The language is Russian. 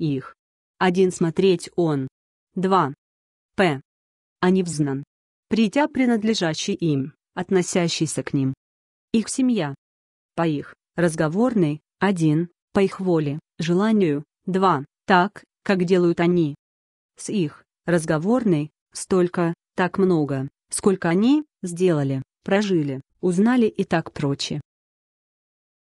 их. 1. Смотреть он. 2. П. Они взнан. Притя принадлежащий им, относящийся к ним. Их семья. По их. Разговорный. 1. По их воле, желанию. 2. Так, как делают они. С их. Разговорный. Столько, так много, сколько они, сделали, прожили, узнали и так прочее.